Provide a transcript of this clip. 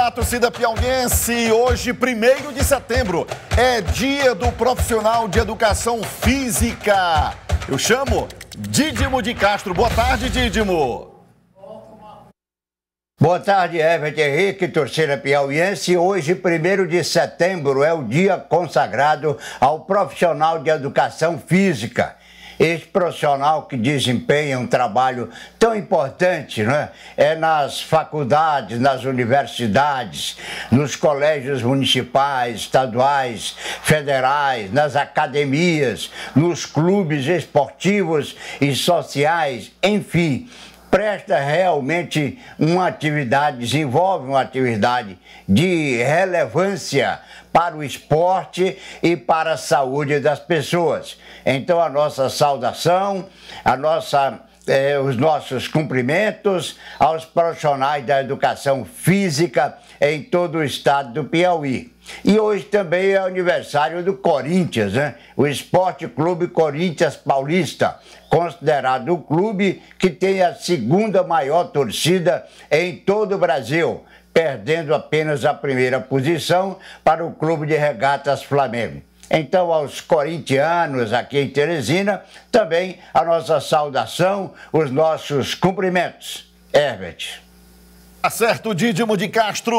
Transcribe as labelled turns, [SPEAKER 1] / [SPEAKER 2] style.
[SPEAKER 1] Olá, torcida piauiense! Hoje, 1 de setembro, é dia do profissional de educação física. Eu chamo Didimo de Castro.
[SPEAKER 2] Boa tarde, Didimo. Boa tarde, Everton Henrique, torcida piauiense. Hoje, 1 de setembro, é o dia consagrado ao profissional de educação física esse profissional que desempenha um trabalho tão importante, né? é nas faculdades, nas universidades, nos colégios municipais, estaduais, federais, nas academias, nos clubes esportivos e sociais, enfim, presta realmente uma atividade, desenvolve uma atividade de relevância para o esporte e para a saúde das pessoas. Então a nossa saudação, a nossa é, os nossos cumprimentos aos profissionais da educação física em todo o estado do Piauí. E hoje também é aniversário do Corinthians, né? o Esporte Clube Corinthians Paulista, considerado o clube que tem a segunda maior torcida em todo o Brasil, perdendo apenas a primeira posição para o Clube de Regatas Flamengo. Então, aos corintianos aqui em Teresina, também a nossa saudação, os nossos cumprimentos. Herbert. Acerto, Dídimo de Castro.